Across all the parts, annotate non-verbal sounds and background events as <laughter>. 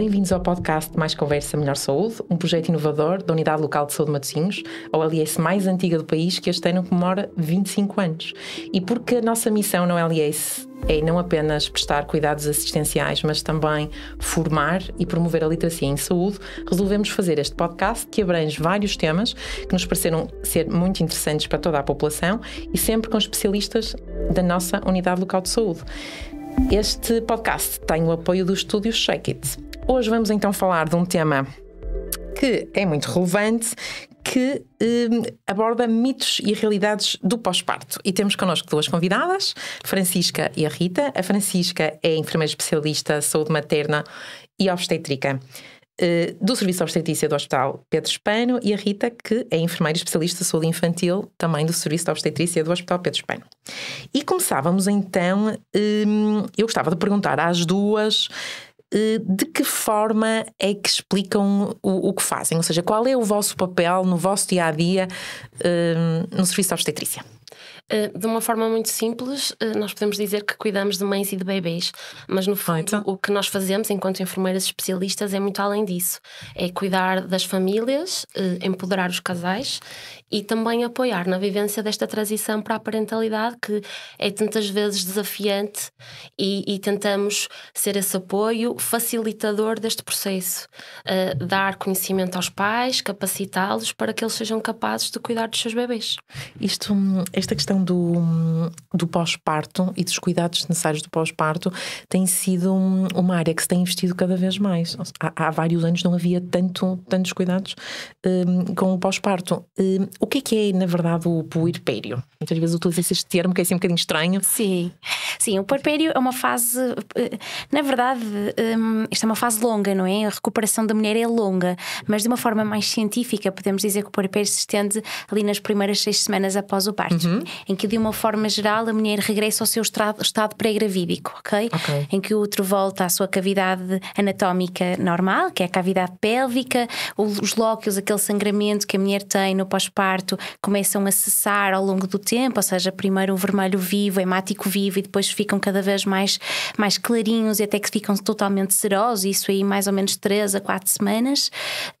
bem-vindos ao podcast Mais Conversa Melhor Saúde, um projeto inovador da Unidade Local de Saúde Matosinhos, a OLS mais antiga do país, que este ano comemora 25 anos. E porque a nossa missão na OLS é não apenas prestar cuidados assistenciais, mas também formar e promover a literacia em saúde, resolvemos fazer este podcast que abrange vários temas que nos pareceram ser muito interessantes para toda a população e sempre com especialistas da nossa Unidade Local de Saúde. Este podcast tem o apoio do estúdio Shake It. Hoje vamos então falar de um tema que é muito relevante, que eh, aborda mitos e realidades do pós-parto. E temos connosco duas convidadas, Francisca e a Rita. A Francisca é enfermeira especialista de saúde materna e obstétrica eh, do Serviço Obstetrícia do Hospital Pedro Espano e a Rita, que é enfermeira especialista de saúde infantil também do Serviço de Obstetrícia do Hospital Pedro Espano. E começávamos então, eh, eu gostava de perguntar às duas eh, de que forma é que explicam o, o, que fazem? Ou seja, qual é o vosso papel no vosso dia a dia eh, no serviço de obstetrícia? Eh, de uma forma muito simples, nós podemos dizer que cuidamos de mães e de bebês, mas no fundo, então. o que nós fazemos enquanto enfermeiras especialistas é muito além disso: é cuidar das famílias, empoderar os casais e também apoiar na vivência desta transição para a parentalidade, que é tantas vezes desafiante, e, e tentamos ser esse apoio facilitador deste processo. Uh, dar conhecimento aos pais, capacitá-los para que eles sejam capazes de cuidar dos seus bebês. Isto, hum, esta questão do, hum, do pós-parto e dos cuidados necessários do pós-parto tem sido hum, uma área que se tem investido cada vez mais. Há, há vários anos não havia tanto, tantos cuidados um, com o pós-parto. Um, o que é que é, na verdade, o puerpério? Muitas vezes utilizo se este termo que é assim um bocadinho estranho. Sim, sim, o puerpério é uma fase, eh, na verdade, um, isto é uma fase longa, não é? A recuperação da mulher é longa, mas de uma forma mais científica, podemos dizer que o puerpério se estende ali nas primeiras seis semanas após o parto, uhum. em que, de uma forma geral, a mulher regressa ao seu estado, estado pré-gravídico, okay? ok? Em que o útero volta à sua cavidade anatómica normal, que é a cavidade pélvica, os lóquios, aquele sangramento que a mulher tem no pós-parto parto começam a cessar ao longo do tempo, ou seja, primeiro um vermelho vivo, hemático vivo, e depois ficam cada vez mais, mais clarinhos e até que ficam totalmente serosos, isso aí mais ou menos 3 a 4 semanas.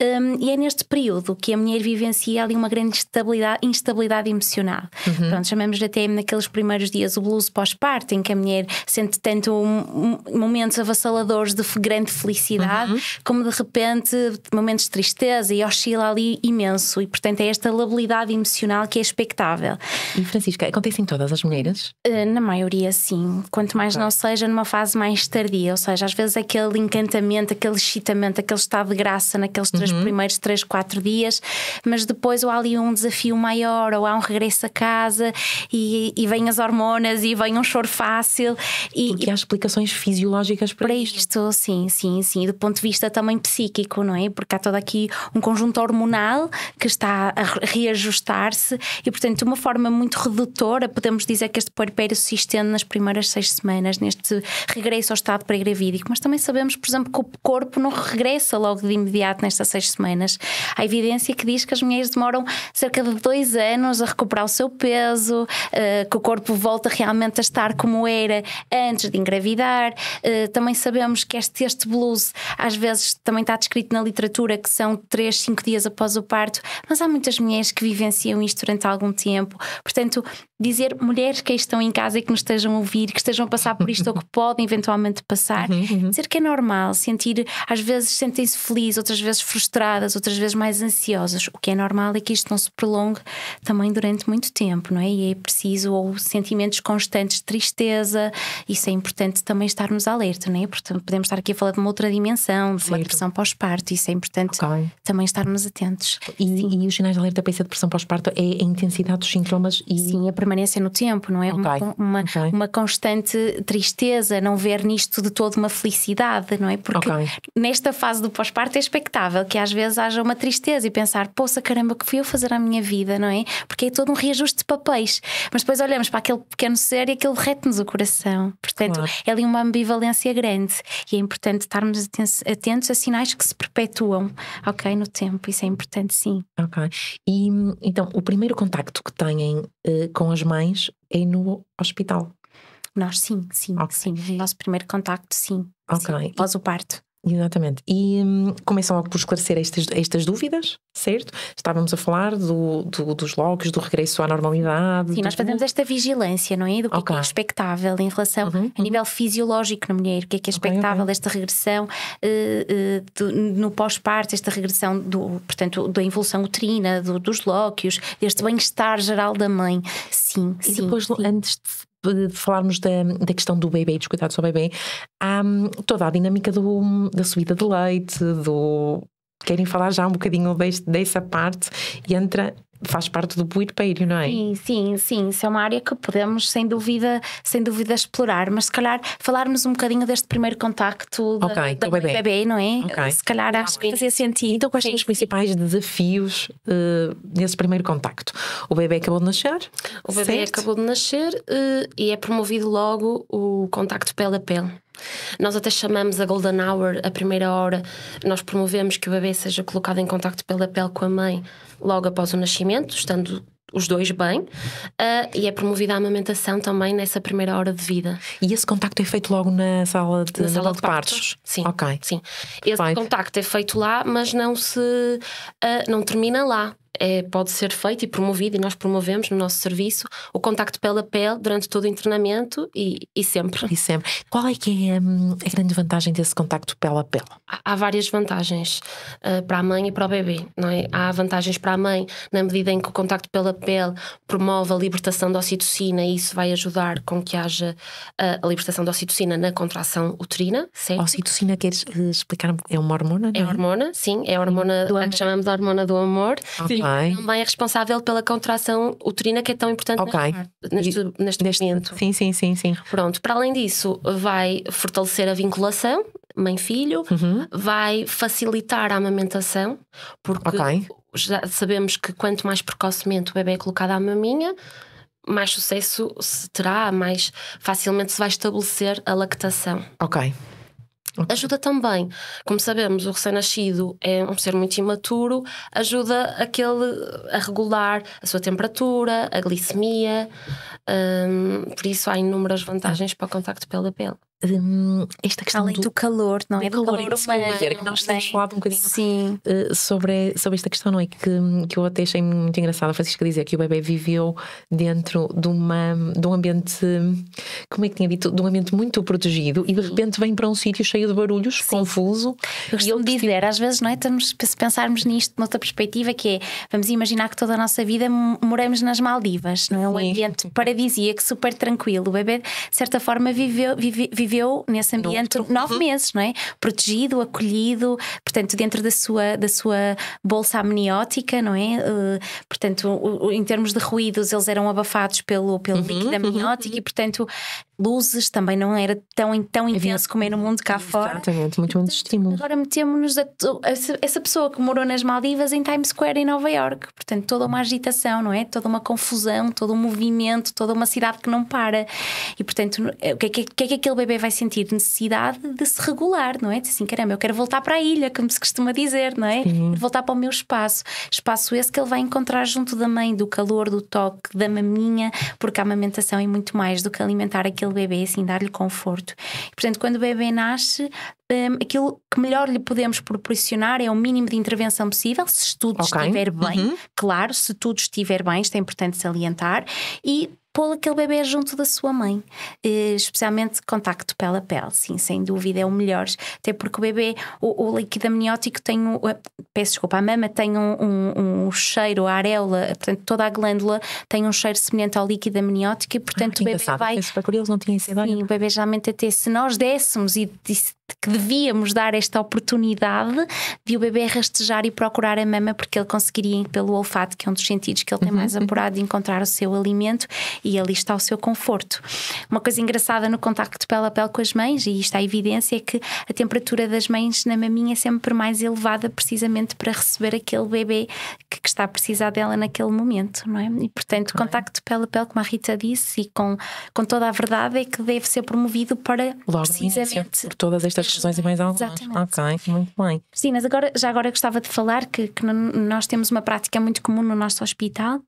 Um, e é neste período que a mulher vivencia ali uma grande instabilidade, instabilidade emocional. Uhum. Pronto, chamamos-lhe até naqueles primeiros dias o blues pós-parto, em que a mulher sente tanto um, momentos avassaladores de grande felicidade, uhum. como de repente momentos de tristeza e oscila ali imenso. E portanto é esta estabilidade emocional que é expectável. E Francisca, acontece em todas as mulheres? Eh, na maioria, sim. Quanto mais claro. não seja numa fase mais tardia, ou seja, às vezes aquele encantamento, aquele excitamento, aquele estado de graça naqueles três uhum. primeiros três, quatro dias, mas depois ou há ali um desafio maior, ou há um regresso a casa e, e vêm as hormonas e vem um choro fácil. E, Porque há explicações fisiológicas para, para isto. isto. Sim, sim, sim. E do ponto de vista também psíquico, não é? Porque há todo aqui um conjunto hormonal que está a reajustar-se e, portanto, de uma forma muito redutora, podemos dizer que este puerpério se estende nas primeiras seis semanas, neste regresso ao estado pré-gravídico, mas também sabemos, por exemplo, que o corpo não regressa logo de imediato nestas seis semanas. Há evidência que diz que as mulheres demoram cerca de dois anos a recuperar o seu peso, eh, que o corpo volta realmente a estar como era antes de engravidar. Eh, também sabemos que este, este blues às vezes também está descrito na literatura que são três, cinco dias após o parto, mas há muitas mulheres que vivenciam isto durante algum tempo. Portanto, dizer mulheres que estão em casa e que nos estejam a ouvir, que estejam a passar por isto ou que podem eventualmente passar, uhum, uhum. dizer que é normal sentir, às vezes sentem-se felizes, outras vezes frustradas, outras vezes mais ansiosas. O que é normal é que isto não se prolongue também durante muito tempo, não é? E é preciso, ou sentimentos constantes de tristeza, isso é importante também estarmos alerta, não é? Porque podemos estar aqui a falar de uma outra dimensão, de uma Sim. depressão pós-parto, isso é importante okay. também estarmos atentos. E, e, os sinais de alerta para essa depressão pós-parto é a intensidade dos sintomas e Sim, a é permanência no tempo, não é? Okay. Uma, uma, okay. uma, constante tristeza, não ver nisto de todo uma felicidade, não é? Porque okay. nesta fase do pós-parto é expectável que às vezes haja uma tristeza e pensar, poça caramba, que fui eu fazer a minha vida, não é? Porque é todo um reajuste de papéis. Mas depois olhamos para aquele pequeno ser e aquilo derrete-nos o coração. Portanto, claro. é ali uma ambivalência grande e é importante estarmos atentos a sinais que se perpetuam, ok? No tempo, isso é importante, sim. Ok. E então, o primeiro contacto que têm eh, com as nós mães ir é no hospital? Nós sim, sim, okay. sim. Nosso primeiro contacto, sim. Ok. Sim. Após o parto. Exatamente. E hum, começam logo por esclarecer estas, estas dúvidas, certo? Estávamos a falar do, do dos logos, do regresso à normalidade. Sim, nós fazemos esta vigilância, não é? Do que, é é okay. é expectável em relação uhum. a uhum. nível fisiológico na mulher, o que é que é expectável okay, okay. esta regressão uh, uh, do, no pós-parto, esta regressão do, portanto, da evolução uterina, do, dos lóquios, deste bem-estar geral da mãe. Sim, e sim. Depois, sim. antes de falarmos da, da questão do bebê, dos cuidados ao bebê, há hum, toda a dinâmica do, da subida de leite, do. Querem falar já um bocadinho deste, dessa parte e entra faz parte do puerpeiro, não é? Sim, sim, sim. Isso é uma área que podemos, sem dúvida, sem dúvida explorar. Mas se calhar falarmos um bocadinho deste primeiro contacto da, okay, bebê. bebê. não é? Okay. Se calhar acho ah, que fazia sentido. Então, quais são os principais desafios uh, nesse primeiro contacto? O bebê acabou de nascer? O bebê certo? acabou de nascer uh, e é promovido logo o contacto pele a pele. Nós até chamamos a golden hour, a primeira hora, nós promovemos que o bebê seja colocado em contacto pela pele com a mãe logo após o nascimento, estando os dois bem, uh, e é promovida a amamentação também nessa primeira hora de vida. E esse contacto é feito logo na sala de, na, na sala, sala de, de partos? partos? Sim. Ok. Sim. Esse contacto é feito lá, mas não se uh, não termina lá é, pode ser feito e promovido, e nós promovemos no nosso serviço o contacto pela a pele durante todo o internamento e, e sempre. E sempre. Qual é que é hum, a grande vantagem desse contacto pela a pele? Há, há várias vantagens uh, para a mãe e para o bebê. Não é? Há vantagens para a mãe na medida em que o contacto pela pele promove a libertação da ocitocina e isso vai ajudar com que haja uh, a libertação da ocitocina na contração uterina. Sempre. Ocitocina, queres eh, explicar? É uma hormona? É? é hormona, sim. É a hormona do a que chamamos de hormona do amor. Sim. Okay. Também é responsável pela contração uterina que é tão importante okay. neste, neste, neste momento. Sim, sim, sim, sim. Pronto, para além disso, vai fortalecer a vinculação mãe-filho, uhum. vai facilitar a amamentação, porque okay. já sabemos que quanto mais precocemente o bebê é colocado à maminha, mais sucesso se terá, mais facilmente se vai estabelecer a lactação. Ok. Okay. Ajuda também. Como sabemos, o recém-nascido é um ser muito imaturo, ajuda aquele a regular a sua temperatura, a glicemia, um, por isso há inúmeras vantagens para o contacto pela pele. esta questão Além do, do, calor, não é? Do, calor, calor humano, que nós temos é? falado um bocadinho Sim. Eh, sobre, sobre esta questão, não é? Que, que eu até achei muito engraçada Francisca dizer que o bebê viveu dentro de, uma, de um ambiente, como é que tinha dito? De um ambiente muito protegido e de repente vem para um sítio cheio de barulhos, Sim. confuso. Eu ele dizer, tipo... às vezes, não é? Estamos, se pensarmos nisto noutra perspectiva, que é, vamos imaginar que toda a nossa vida moramos nas Maldivas, não é? Um ambiente paradisíaco dizia que super tranquilo. O bebê, de certa forma, viveu, vive, viveu nesse ambiente nove uhum. meses, não é? Protegido, acolhido, portanto, dentro da sua, da sua bolsa amniótica, não é? Uh, portanto, o, o, em termos de ruídos, eles eram abafados pelo, pelo uhum, líquido uhum, amniótico uhum. e, portanto, luzes, também não era tão, tão intenso como é no mundo cá fora. Exatamente, muito menos estímulo. Agora metemos-nos essa pessoa que morou nas Maldivas em Times Square em Nova York. Portanto, toda uma agitação, não é? Toda uma confusão, todo um movimento, toda uma cidade que não para. E portanto, eh, o que é que, que, é que aquele bebê vai sentir? Necessidade de se regular, não é? De assim, caramba, eu quero voltar para a ilha, como se costuma dizer, não é? Sim. Voltar para o meu espaço. Espaço esse que ele vai encontrar junto da mãe, do calor, do toque, da maminha, porque a amamentação é muito mais do que alimentar aquele pelo bebê, assim, dar-lhe conforto. E, portanto, quando o bebê nasce, um, aquilo que melhor lhe podemos proporcionar é o mínimo de intervenção possível, se tudo okay. estiver bem, uhum. claro, se tudo estiver bem, isto é importante salientar, e pô aquele bebê junto da sua mãe, eh, especialmente contacto pele a pele, sim, sem dúvida é o melhor, até porque o bebê, o, o líquido amniótico tem, um, eh, peço desculpa, a mama tem um, um, um, cheiro, a areola, eh, portanto toda a glândula tem um cheiro semelhante ao líquido amniótico e portanto ah, o bebê vai... Isso Sim, o bebê geralmente até, se nós dessemos e que devíamos dar esta oportunidade de o bebê rastejar e procurar a mama, porque ele conseguiria, pelo olfato, que é um dos sentidos que ele tem uhum, mais uhum. apurado, encontrar o seu alimento e ali está o seu conforto. Uma coisa engraçada no contacto pele a pele com as mães, e isto há evidência, é que a temperatura das mães na maminha é sempre mais elevada, precisamente para receber aquele bebê que, que está a precisar dela naquele momento, não é? E portanto, o contacto pele a pele, como a Rita disse, e com, com toda a verdade, é que deve ser promovido para Logo precisamente. Início, por todas estas estas questões e mais algumas. Exatamente. Ok, muito bem. Sim, mas agora, já agora gostava de falar que, que nós temos uma prática muito comum no nosso hospital,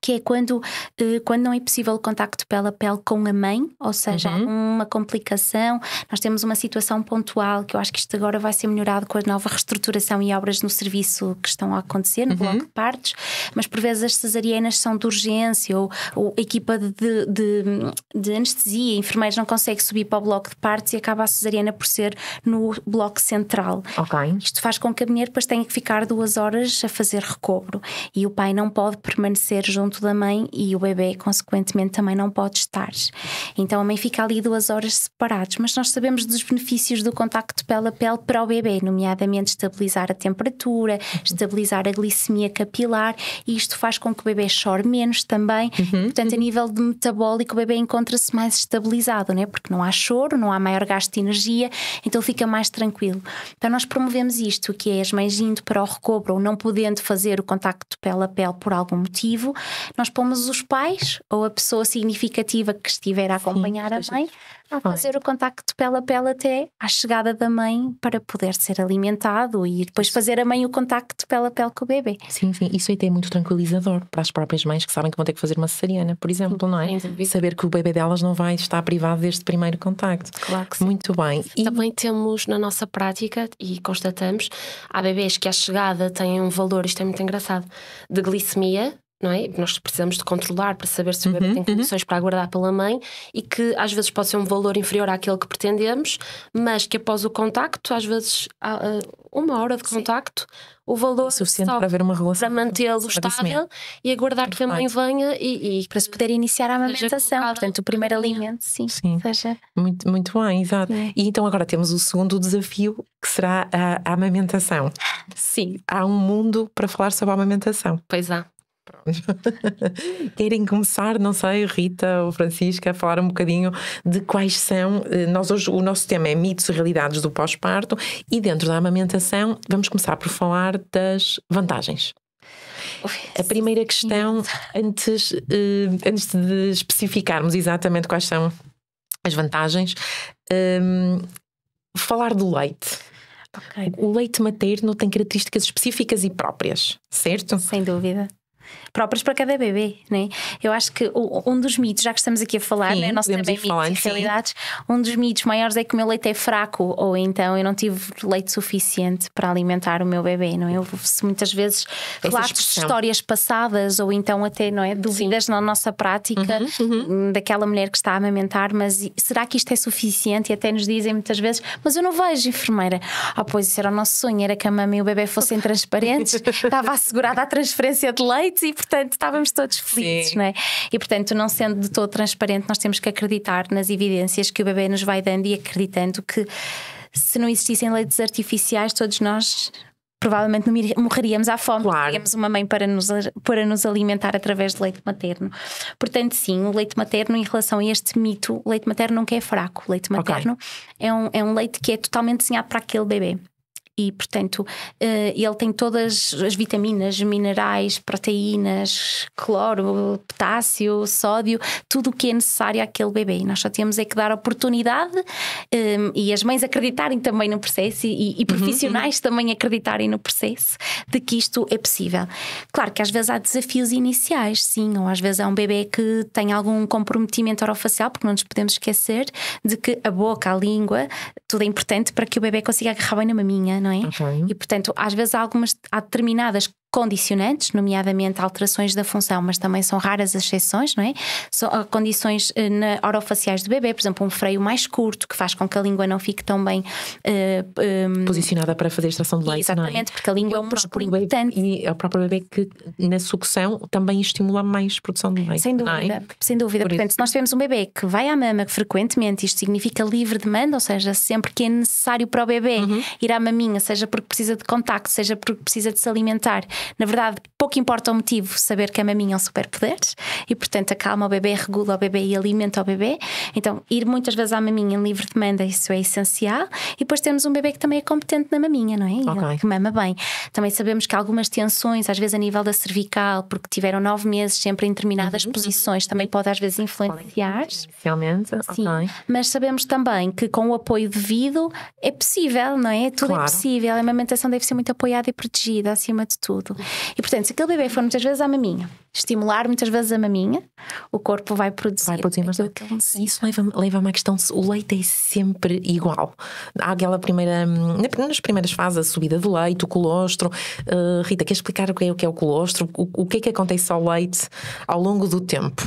que é quando, eh, quando não é possível o contacto pela pele com a mãe, ou seja, uhum. uma complicação. Nós temos uma situação pontual que eu acho que isto agora vai ser melhorado com a nova reestruturação e obras no serviço que estão a acontecer, no uhum. bloco de partes, mas por vezes as cesarianas são de urgência ou, ou a equipa de, de, de anestesia, enfermeiros não consegue subir para o bloco de partes e acaba a cesariana por ser no bloco central. Okay. Isto faz com que a mulher depois tenha que ficar duas horas a fazer recobro e o pai não pode permanecer junto junto da mãe e o bebê, consequentemente, também não pode estar. Então a mãe fica ali duas horas separados, mas nós sabemos dos benefícios do contacto pele a pele para o bebê, nomeadamente estabilizar a temperatura, estabilizar a glicemia capilar, e isto faz com que o bebê chore menos também. Uhum, uhum. Portanto, a nível de metabólico, o bebê encontra-se mais estabilizado, né? porque não há choro, não há maior gasto de energia, então fica mais tranquilo. Então nós promovemos isto, que é as mães indo para o recobro ou não podendo fazer o contacto pele a pele por algum motivo, nós pomos os pais ou a pessoa significativa que estiver a acompanhar Sim, a é. mãe a fazer o contacto pela pele até à chegada da mãe para poder ser alimentado e depois fazer a mãe o contacto pela pele com o bebê. Sim, sim, isso aí tem muito tranquilizador para as próprias mães que sabem que vão ter que fazer uma cesariana, por exemplo, não é? Saber que o bebê delas não vai estar privado deste primeiro contacto. Claro que sim. Muito bem. E... Também temos na nossa prática e constatamos, há bebês que à chegada têm um valor, isto é muito engraçado, de glicemia não é? Nós precisamos de controlar para saber se o bebê uhum, tem uhum. condições uhum. para aguardar pela mãe e que às vezes pode ser um valor inferior àquele que pretendemos, mas que após o contacto, às vezes ah, uma hora de contacto, Sim. o valor é suficiente para haver uma relação, para mantê-lo estável e aguardar que a mãe venha e, e para se poder iniciar a amamentação, portanto o primeiro alimento, sim, sim. Seja... Muito, muito bem, exato. E então agora temos o segundo desafio que será a, a amamentação. Sim. Há um mundo para falar sobre a amamentação. Pois há. <laughs> Querem começar, não sei, Rita ou Francisca, a falar um bocadinho de quais são. Eh, nós hoje o nosso tema é mitos e realidades do pós-parto e dentro da amamentação vamos começar por falar das vantagens. A primeira questão, antes, eh, antes de especificarmos exatamente quais são as vantagens, um, ehm, falar do leite. Okay. O leite materno tem características específicas e próprias, certo? Sem dúvida próprias para cada bebê, né? Eu acho que um dos mitos, já que estamos aqui a falar, sim, né? nós também mitos falando, e realidades, sim. um dos mitos maiores é que o meu leite é fraco ou então eu não tive leite suficiente para alimentar o meu bebê, não é? Eu muitas vezes Essa relatos expressão. de histórias passadas ou então até, não é, dúvidas sim. na nossa prática uhum, uhum. Hum, daquela mulher que está a amamentar, mas será que isto é suficiente? E até nos dizem muitas vezes, mas eu não vejo enfermeira. Ah, pois isso era o nosso sonho, era que a mama e o bebê fossem <laughs> transparentes, estava assegurada a transferência de leite e, portanto, estávamos todos felizes, Sim. não é? E, portanto, não sendo de todo transparente, nós temos que acreditar nas evidências que o bebê nos vai dando e acreditando que se não existissem leitos artificiais, todos nós provavelmente morreríamos à fome. Claro. Teríamos uma mãe para nos, para nos alimentar através de leite materno. Portanto, sim, o leite materno, em relação a este mito, o leite materno nunca é fraco. O leite materno okay. é, um, é um leite que é totalmente desenhado para aquele bebê e, portanto, eh, ele tem todas as vitaminas, minerais, proteínas, cloro, potássio, sódio, tudo o que é necessário àquele bebê. E nós só temos é que dar oportunidade um, eh, e as mães acreditarem também no processo e, e uhum, profissionais uhum. também acreditarem no processo de que isto é possível. Claro que às vezes há desafios iniciais, sim, ou às vezes há um bebê que tem algum comprometimento orofacial, porque não nos podemos esquecer de que a boca, a língua, tudo é importante para que o bebê consiga agarrar bem na maminha não é? Okay. Uhum. E portanto, às vezes há algumas há determinadas condicionantes, nomeadamente alterações da função, mas também são raras as exceções, não é? São ah, condições ah, na, orofaciais do bebê, por exemplo, um freio mais curto que faz com que a língua não fique tão bem uh, ah, um... posicionada para fazer a extração de leite. É? Exatamente, é? porque a língua é um é músculo importante. E é o próprio bebê que na sucção também estimula mais a produção de leite. Sem é? dúvida, é? sem dúvida. Por Portanto, isso. se nós tivermos um bebê que vai à mama frequentemente, isto significa livre demanda, ou seja, sempre que é necessário para o bebê uhum. ir à maminha, seja porque precisa de contacto, seja porque precisa de se alimentar, na verdade, pouco importa o motivo, saber que a maminha é um superpoder e, portanto, acalma o bebê, regula o bebê e alimenta o bebê. Então, ir muitas vezes à maminha em livre demanda, isso é essencial. E depois temos um bebê que também é competente na maminha, não é? Okay. Que mama bem. Também sabemos que algumas tensões, às vezes a nível da cervical, porque tiveram nove meses sempre em determinadas uhum. uhum. posições, também pode às vezes influenciar. Realmente, Sim. Okay. Mas sabemos também que com o apoio devido é possível, não é? Tudo é claro. é possível. A amamentação deve ser muito apoiada e protegida, acima de tudo. E portanto, se aquele bebê for muitas vezes à maminha, estimular muitas vezes a maminha, o corpo vai produzir. Vai produzir mas isso leva-me leva a uma questão: o leite é sempre igual. Há aquela primeira. Hum, nas primeiras fases, a subida do leite, o colostro. Uh, Rita, quer explicar o que é o, que é o colostro? O, o que é que acontece ao leite ao longo do tempo?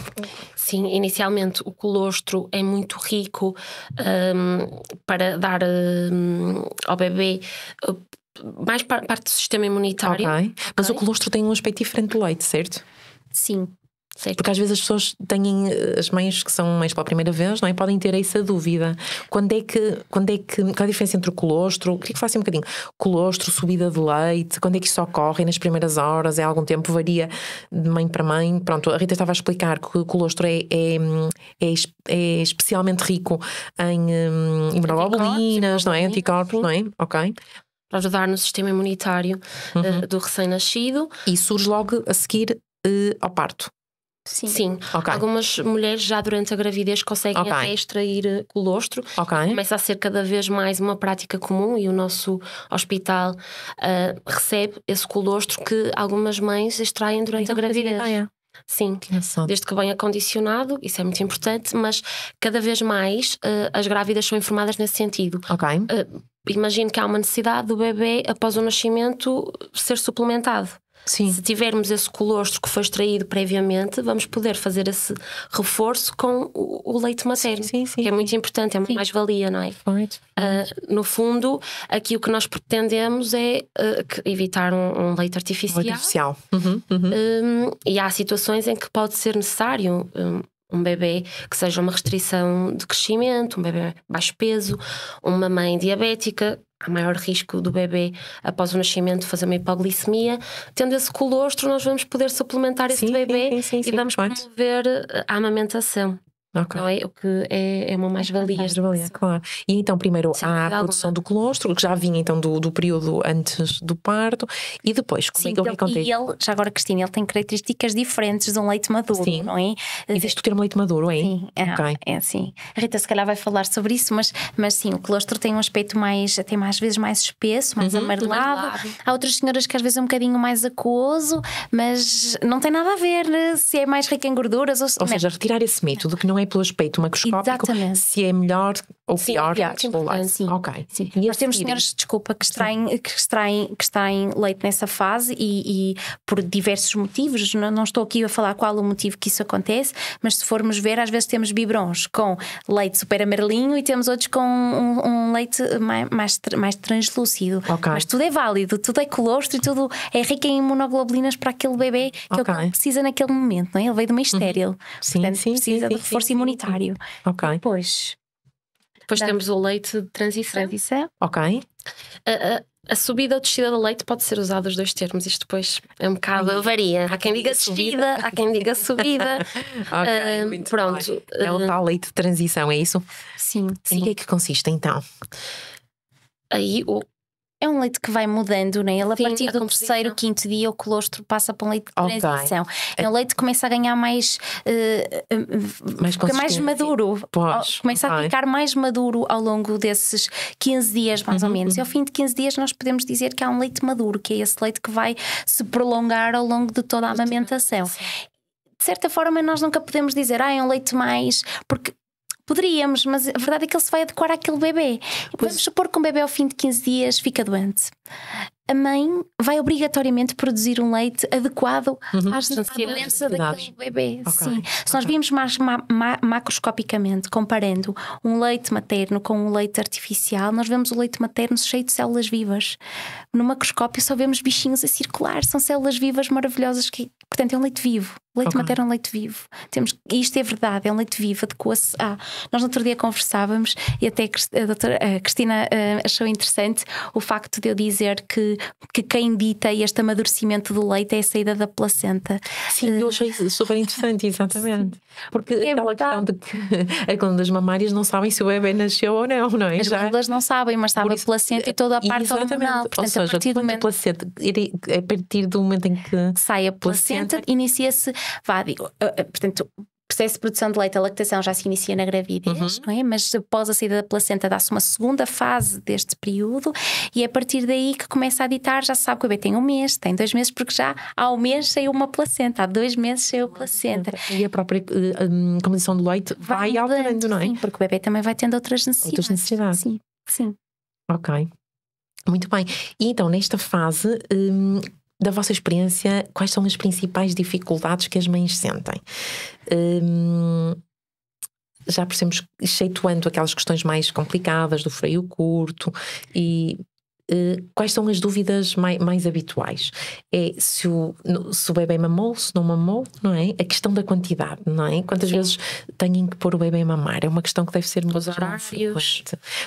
Sim, inicialmente o colostro é muito rico um, para dar um, ao bebê uh, mais parte do sistema imunitário. Okay. Mas o colostro tem um aspecto diferente do leite, certo? Sim. Certo. Porque às vezes as pessoas têm, eh, as mães que são mães pela primeira vez, não é? podem ter essa dúvida. Quando é que, quando é que, qual é a diferença entre o colostro? Queria que é assim um bocadinho? Colostro, subida de leite, quando é que isso ocorre? Nas primeiras horas, é algum tempo, varia de mãe para mãe. Pronto, a Rita estava a explicar que o colostro é, é, é, é especialmente rico em um, imunoglobulinas, não é? Anticorpos, não é? Ok para ajudar no sistema imunitário uhum. uh, do recém-nascido. E surge logo a seguir uh, ao parto. Sim. Sim. Okay. Algumas mulheres já durante a gravidez conseguem okay. até extrair colostro. Eh, okay. Começa a ser cada vez mais uma prática comum e o nosso hospital uh, recebe esse colostro que algumas mães extraem durante a gravidez. Ah, é. Sim, que desde que bem acondicionado, isso é muito importante, mas cada vez mais uh, as grávidas são informadas nesse sentido. Ok. Uh, imagino que há uma necessidade do bebê, após o nascimento, ser suplementado. Sim. Se tivermos esse colostro que foi extraído previamente, vamos poder fazer esse reforço com o, o leite materno. Sim, sim, que é muito importante, é uma mais-valia, não é? Uh, no fundo, aqui o que nós pretendemos é uh, evitar um, um, leite artificial. artificial. Uhum, uhum. Um, e há situações em que pode ser necessário um, um bebê que seja uma restrição de crescimento, um bebê baixo peso, uma mãe diabética. Há maior risco do bebê após o nascimento fazer uma hipoglicemia. Tendo esse colostro, nós vamos poder suplementar esse bebê sim, sim, e vamos promover a amamentação. Okay. Não é? O que é, é uma mais-valia. Mais-valia, claro. E então, primeiro Sim, há a produção do colostro, que já vinha então do, do período antes do parto, e depois, como Sim, é que eu encontrei? E ele, já agora, Cristina, ele tem características diferentes de um leite maduro, Sim. não é? Eh, Existe o termo leite maduro, é? Sim, é, okay. é, assim. A Rita, se calhar, vai falar sobre isso, mas, mas sim, o colostro tem um aspecto mais, tem mais vezes mais espesso, mais uhum, amarelado. Há outras senhoras que às vezes é um bocadinho mais aquoso, mas não tem nada a ver né? se é mais rico em gorduras ou, ou né seja, retirar esse mito de que não é é pelo aspecto macroscópico Exatamente. se é melhor ou sim, pior, pior tipo, tipo, celular. Sim. Ok. Sim. Nós temos tipo? senhores, desculpa, que extraem, que, extraem, que extraem leite nessa fase e, e, por diversos motivos, não, não estou aqui a falar qual o motivo que isso acontece, mas se formos ver, às vezes temos biberons com leite super amarelinho e temos outros com um, um leite mais, mais, mais translúcido. Okay. Mas tudo é válido, tudo é colostro e tudo é rico em imunoglobulinas para aquele bebê que é okay. ele precisa naquele momento, não é? Ele veio de uma estéril. Uhum. Sim, Portanto, sim, precisa sim, de reforço sim, imunitário. Ok. Pois. Depois temos o leite de transição. Transição. Ok. a subida ou descida do leite pode ser usada os dois termos. Isto depois é um bocado Ai, varia. Há quem diga descida, há quem diga <laughs> subida. okay, uh, pronto. Bem. É o ah, tal leite de transição, é isso? Sim. sim. E o que é que consiste então? Aí o, é um leite que vai mudando, né? Ele, Sim, a partir a do terceiro, quinto dia, o colostro passa para um leite de okay. transição. É um leite que começa a ganhar mais. Uh, mais, mais maduro. Pois, começa okay. a ficar mais maduro ao longo desses 15 dias, mais uhum, ou menos. E ao uhum. fim de 15 dias, nós podemos dizer que há um leite maduro, que é esse leite que vai se prolongar ao longo de toda a amamentação. Sim de certa forma nós nunca podemos dizer ah, é um leite mais, porque Poderíamos, mas a verdade é que ele se vai adequar àquele bebê. Pois... Vamos supor que um bebê ao fim de 15 dias fica doente a mãe vai obrigatoriamente produzir um leite adequado uhum. às, é necessidades daquele bebê. Okay. Sim. Okay. Se nós vimos mais, ma, ma, macroscopicamente, comparando um leite materno com um leite artificial, nós vemos o leite materno cheio de células vivas. No macroscópio só vemos bichinhos a circular, são células vivas maravilhosas que, portanto, é um leite vivo. Leite okay. materno é um leite vivo. Temos, isto é verdade, é um leite vivo, adequa-se Nós no outro dia conversávamos e até a, doutora, a Cristina eh, achou interessante o facto de eu dizer que que quem dita este amadurecimento do leite é a saída da placenta. Sim, eu achei eh, <laughs> super interessante, exatamente. Sim. Porque é aquela verdade. questão de que as glândulas mamárias não sabem se o bebê nasceu ou não, não é? As glândulas não sabem, mas sabem a placenta e toda a parte exatamente. hormonal. Portanto, ou seja, a partir do momento... placenta, a partir do momento em que sai a placenta, placenta... inicia-se, vá, digo, eh, eh, portanto, processo de produção de leite, a lactação já se inicia na gravidez, uhum. não é? Mas após a saída da placenta dá-se uma segunda fase deste período e é a partir daí que começa a ditar, já se sabe que o bebê tem um mês, tem dois meses, porque já há um mês saiu uma placenta, há dois meses saiu a placenta. E a própria eh, uh, hum, composição do leite vai, vai alterando, não é? Sim, porque o bebê também vai tendo outras necessidades. Outras necessidades. Sim, sim. Ok. Muito bem. E então, nesta fase, hum, da vossa experiência, quais são as principais dificuldades que as mães sentem? Hum, já percebemos, excetuando aquelas questões mais complicadas do freio curto e eh, quais são as dúvidas mais, mais habituais? É se o, se o bebê mamou, se não mamou, não é? A questão da quantidade, não é? Quantas Sim. vezes têm que pôr o bebê a mamar? É uma questão que deve ser muito os horários.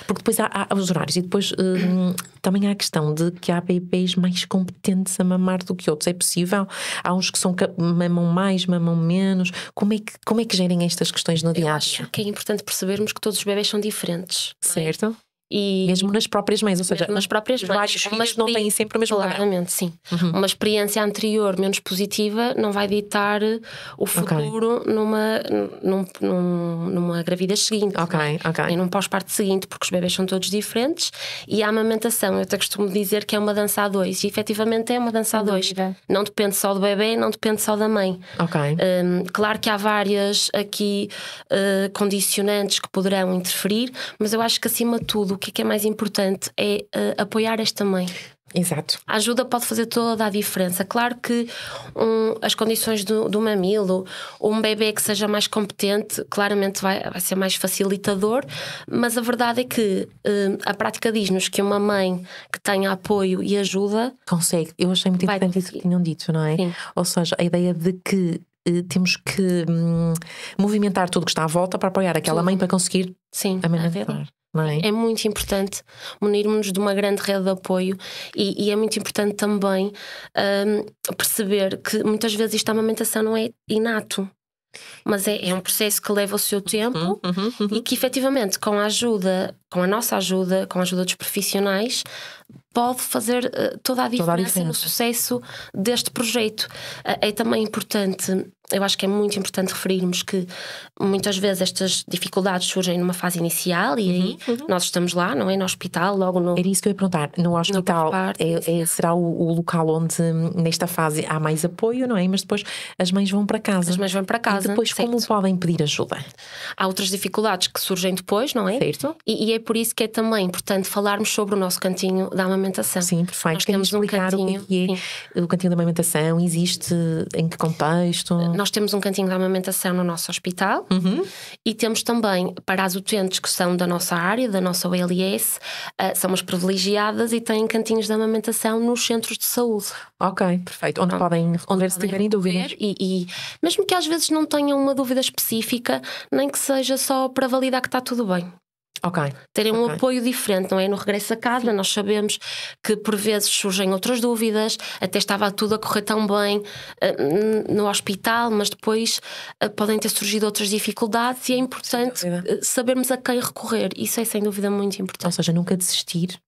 Porque depois há, há, os horários e depois hum, também há a questão de que há bebês mais competentes a mamar do que outros. É possível? Há uns que são mamam mais, mamam menos. Como é que, como é que gerem estas questões no diacho? Que é importante percebermos que todos os bebés são diferentes. É? Certo. É? E mesmo nas próprias mães, ou seja, nas próprias mães, vários filhos não têm sempre o mesmo Claramente, sim. Uhum. Uma experiência anterior menos positiva não vai ditar o futuro okay. numa, num, num, numa gravidez seguinte. Ok, ok. E num pós-parto seguinte, porque os bebês são todos diferentes. E a amamentação, eu até costumo dizer que é uma dança a dois. E efetivamente é uma dança a dois. Não depende só do bebê, não depende só da mãe. Ok. Um, claro que há várias aqui uh, condicionantes que poderão interferir, mas eu acho que acima de tudo que é que é mais importante? É uh, apoiar esta mãe. Exato. A ajuda pode fazer toda a diferença. Claro que um, as condições do, do mamilo, um bebê que seja mais competente, claramente vai, vai ser mais facilitador, mas a verdade é que uh, a prática diz-nos que uma mãe que tenha apoio e ajuda. Consegue. Eu achei muito importante vai... isso que tinham dito, não é? Sim. Ou seja, a ideia de que eh, temos que hum, movimentar tudo que está à volta para apoiar aquela mãe para conseguir Sim, amamentar. É? é? muito importante munirmos-nos de uma grande rede de apoio e, e é muito importante também um, perceber que muitas vezes isto é amamentação não é inato. Mas é, é, um processo que leva o seu uhum, tempo uhum, uhum, uhum. e que efetivamente, com a ajuda com a nossa ajuda, com a ajuda dos profissionais, pode fazer uh, toda, a toda, a diferença no sucesso deste projeto. Uh, é também importante, eu acho que é muito importante referirmos que muitas vezes estas dificuldades surgem numa fase inicial e uhum, aí uhum. nós estamos lá, não é? No hospital, logo no. Era isso que eu ia perguntar. No hospital é, é, será o, o, local onde nesta fase há mais apoio, não é? Mas depois as mães vão para casa. As mães vão para casa. E depois certo. como podem pedir ajuda? Há outras dificuldades que surgem depois, não é? Certo. E, e é por isso que é também importante falarmos sobre o nosso cantinho da amamentação. Sim, perfeito. Nós temos, um cantinho, o que é o cantinho da amamentação, existe em que contexto? Nós temos um cantinho da amamentação no nosso hospital uhum. e temos também para as utentes que são da nossa área, da nossa OLS, uh, eh, privilegiadas e têm cantinhos de amamentação nos centros de saúde. Ok, perfeito. Onde podem onde se tiverem dúvidas. E, e, mesmo que às vezes não tenham uma dúvida específica, nem que seja só para validar que está tudo bem. Okay. Terem um okay. apoio diferente, não é? No regresso a casa, Sim. nós sabemos que por vezes surgem outras dúvidas, até estava tudo a correr tão bem uh, no hospital, mas depois uh, podem ter surgido outras dificuldades e é importante eh, sabermos a quem recorrer. Isso é sem dúvida muito importante. Ou seja, nunca desistir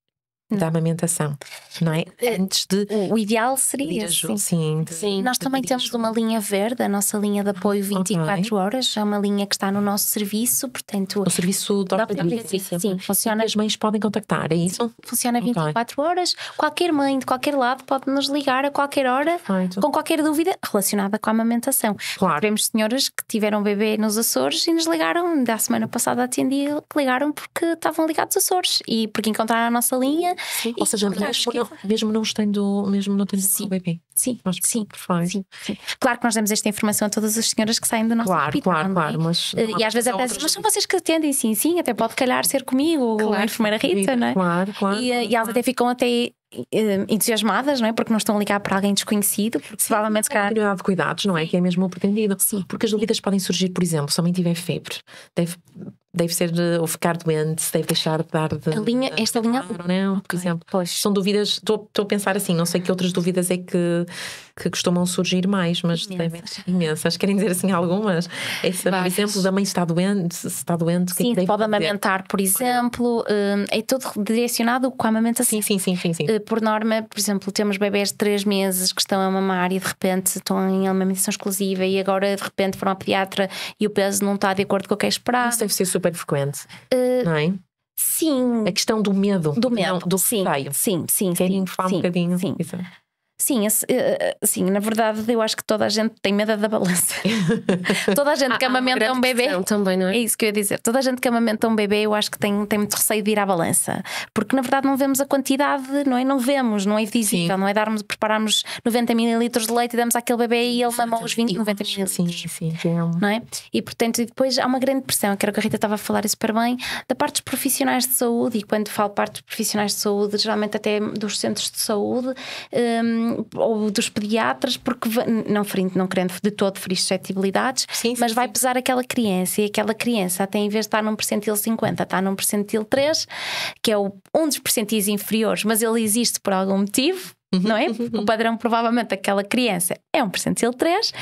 da amamentação, não é? é Antes de. O ideal seria. Sim. sim. sim. Nós também temos uma linha verde, a nossa linha de apoio 24 okay. horas, é uma linha que está no nosso serviço, portanto. O serviço da obstetrícia. Sim, funciona. As mães podem contactar, é isso? Funciona 24 okay. horas. Qualquer mãe de qualquer lado pode nos ligar a qualquer hora, Perfeito. com qualquer dúvida relacionada com a amamentação. Claro. Tivemos senhoras que tiveram bebê nos Açores e nos ligaram, da semana passada atendi, ligaram porque estavam ligados aos Açores e porque encontraram a nossa linha Sim, ou seja, mesmo não, é mesmo não estando, mesmo não tendo sim, um bebê. Sim, mas, sim, Sim, sim. Claro que nós damos esta informação a todas as senhoras que saem do nosso Claro, hospital, claro, claro. É? Mas eh, e às vezes até mas são vocês que atendem, sim, sim, até pode calhar ser comigo, claro, a enfermeira Rita, comigo, não é? Claro, claro. E, claro. Eh, e elas até ficam até eh, entusiasmadas, não é? Porque não estão a ligar para alguém desconhecido, porque Sim, provavelmente se é calhar. Cuidado, cuidados, não é? Que é mesmo o pretendido. Sim. Porque as dúvidas podem surgir, por exemplo, se a mãe tiver febre, deve deve ser ou ficar doente, se deve deixar de dar de, a linha, esta linha, ou não, por exemplo. Pois. São dúvidas, estou a pensar assim, não sei que outras dúvidas é que que costumam surgir mais, mas imensas. imensas. Querem dizer assim algumas? Essa, é por exemplo, da mãe está doente, se está doente, é sim, que pode amamentar, por exemplo, hum, é tudo direcionado com a amamentação. Sim, sim, sim, sim, eh, Por norma, por exemplo, temos bebés de 3 meses que estão a mamar e de repente estão em amamentação exclusiva e agora de repente foram ao pediatra e o peso não está de acordo com o que é esperado. Isso deve ser super frequente, eh, não é? Sim. A questão do medo. Do medo, do Sim, Sim, sim. Querem falar um bocadinho? Sim. Sim, eh, eh, sim, na verdade eu acho que toda a gente tem medo da balança. <laughs> toda a gente que amamenta um bebê. Também, não é? é isso que eu ia dizer. Toda a gente que amamenta um bebê, eu acho que tem, tem muito receio de ir à balança. Porque na verdade não vemos a quantidade, não é? Não vemos, não é visível, sim. não é? Darmos, prepararmos 90 mililitros de leite e damos àquele bebê e ele mamou os 20, 90 mililitros. Sim, sim, sim. É não é? E portanto, e depois há uma grande pressão, que era o que a Rita estava a falar super bem, da parte dos profissionais de saúde. E quando falo parte dos profissionais de saúde, geralmente até dos centros de saúde. Hum, Hum, ou dos pediatras, porque não ferindo, não querendo de todo ferir suscetibilidades, sim, sim, mas vai sim. pesar aquela criança e aquela criança, até em vez de estar num percentil 50, está num percentil 3, que é o, um dos percentis inferiores, mas ele existe por algum motivo, não é? Uhum. O padrão, provavelmente, daquela criança é um percentil 3,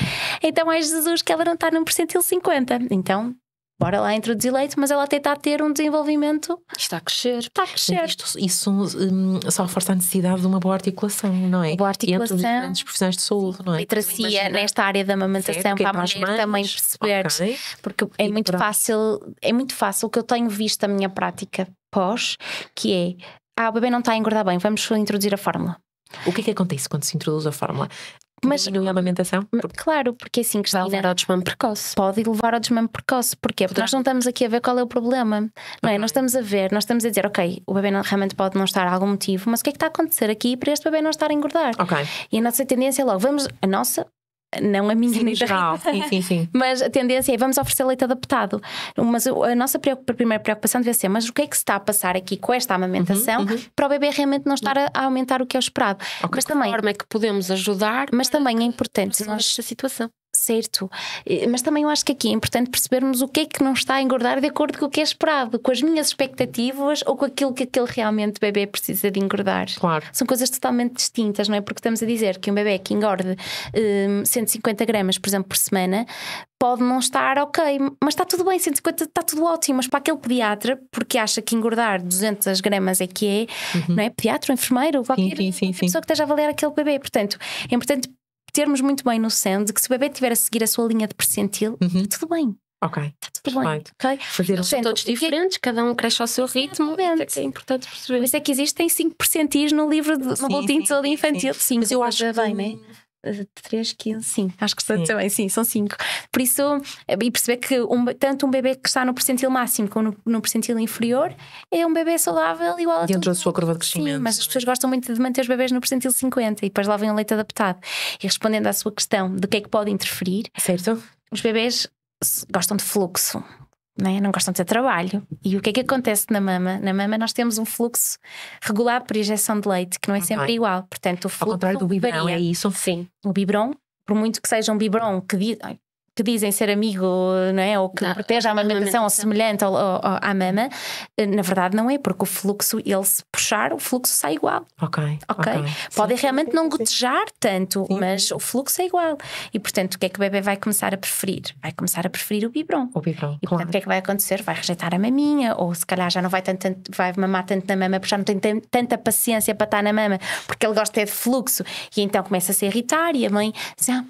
então é Jesus que ela não está num percentil 50. Então bora lá introduzir leite, mas ela até está a ter um desenvolvimento. Está a crescer. Está a crescer. Isto, isso um, só reforça a necessidade de uma boa articulação, não é? Boa articulação. entre os diferentes profissionais de saúde, não é? Literacia nesta área da amamentação certo, é para a mulher também perceber. Okay. Porque é muito fácil, é muito fácil o que eu tenho visto na minha prática pós, que é ah, o bebê não está a engordar bem, vamos introduzir a fórmula. O que é que acontece quando se introduz a fórmula? Mas não na amamentação? Hum, claro, porque é assim que pode levar ao desmame precoce. Pode levar ao desmame precoce. Porquê? Porque nós não estamos aqui a ver qual é o problema. Não é? Nós estamos a ver, nós estamos a dizer, ok, o bebê não, realmente pode não estar a algum motivo, mas o que é que está a acontecer aqui para este bebê não estar a engordar? Ok. E a nossa tendência é logo, vamos, a nossa, não a é minha sim, nem <laughs> Sim, sim, sim. Mas a tendência é vamos oferecer leite adaptado. Mas a nossa primeira preocupação deve ser: mas o que é que se está a passar aqui com esta amamentação uhum, uhum. para o bebê realmente não estar a, a aumentar o que é o esperado? Okay, mas também, forma é que podemos ajudar? Mas também é importante. Nós, esta situação certo. Eh, mas também eu acho que aqui é importante percebermos o que é que não está a engordar de acordo com o que é esperado, com as minhas expectativas ou com aquilo que aquele realmente bebê precisa de engordar. Claro. São coisas totalmente distintas, não é? Porque estamos a dizer que um bebê que engorde um, 150 gramas, por exemplo, por semana, pode não estar ok, mas está tudo bem, 150 está tudo ótimo, mas para aquele pediatra, porque acha que engordar 200 gramas é que é, uhum. não é? Pediatra, enfermeiro, qualquer, sim, sim, sim, qualquer pessoa que esteja a avaliar aquele bebê. Portanto, é importante termos muito bem no de que se o bebê estiver a seguir a sua linha de percentil, uhum. está tudo bem. Ok. Está tudo bem. Okay? Fazer todos é diferentes, cada um cresce ao seu ritmo. É, é importante perceber. Mas é que existem 5 percentis no livro, do, no sim, boletim sim, de saúde infantil. Sim, sim. Mas eu acho bem, não é? 3, 15, sim, acho que são sim. também, sim, são 5. Por isso, eh, e perceber que um, tanto um bebê que está no percentil máximo como no, no percentil inferior é um bebê saudável igual a. Dentro da sua curva de crescimento. Sim, mas as pessoas gostam muito de manter os bebês no percentil 50 e depois lá vem o leite adaptado. E respondendo à sua questão de que é que pode interferir. Certo. Os bebês gostam de fluxo né? não gostam de ter trabalho. E o que é que acontece na mama? Na mama nós temos um fluxo regulado por injeção de leite, que não é okay. sempre igual. Portanto, o fluxo Ao contrário do biberon, é varia. é isso? Sim. O biberon, por muito que seja um biberon que diz que dizem ser amigo, não é? Ou que não, protege a amamentação ou semelhante ao, ao, à mama, eh, na verdade não é, porque o fluxo, ele se puxar, o fluxo sai igual. Ok. Ok. okay. Podem realmente não gotejar tanto, sim. mas o fluxo é igual. E portanto, o que é que o bebê vai começar a preferir? Vai começar a preferir o biberon. O biberon. E portanto, claro. o que é que vai acontecer? Vai rejeitar a maminha, ou se calhar já não vai tanto, tanto vai mamar tanto na mama, porque já não tem tanta paciência para estar na mama, porque ele gosta é de fluxo. E então começa a se irritar e a mãe diz, ah,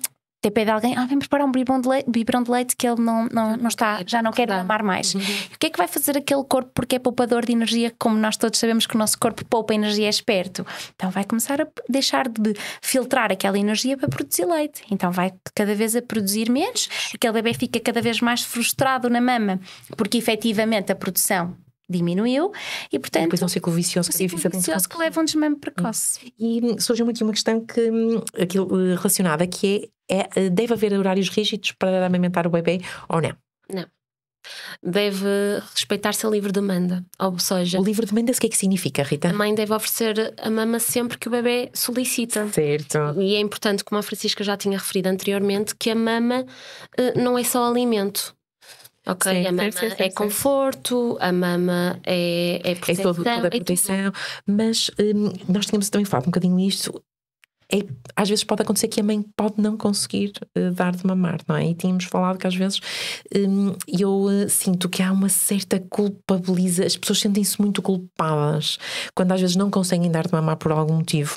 até pede alguém, ah, vem preparar um biberon de leite, biberon de leite que ele não, não, não está, já não quer mamar mais. Uhum. O que é que vai fazer aquele corpo porque é poupador de energia, como nós todos sabemos que o nosso corpo poupa energia, é esperto? Então vai começar a deixar de filtrar aquela energia para produzir leite. Então vai cada vez a produzir menos, aquele bebê fica cada vez mais frustrado na mama, porque efetivamente a produção diminuiu e portanto e depois é um ciclo vicioso, um ciclo vicioso, vicioso que leva um desmame precoce uhum. e surgiu-me aqui uma questão que hum, aquilo eh, relacionada que é é, deve haver horários rígidos para amamentar o bebê ou não? Não. Deve respeitar-se a livre demanda, ou seja, o livre demanda o que é que significa, Rita? A mãe deve oferecer a mama sempre que o bebê solicita. Certo. E é importante, como a Francisca já tinha referido anteriormente, que a mama eh, não é só alimento, Ok, sim, a mama sim, é sim, é conforto, a mama é, é proteção. É toda, toda a proteção. É mas hum, nós tínhamos também falado um bocadinho isto é, às vezes pode acontecer que a mãe pode não conseguir uh, dar de mamar, não é? E tínhamos falado que às vezes um, eu uh, sinto que há uma certa culpabiliza as pessoas sentem-se muito culpadas quando às vezes não conseguem dar de mamar por algum motivo.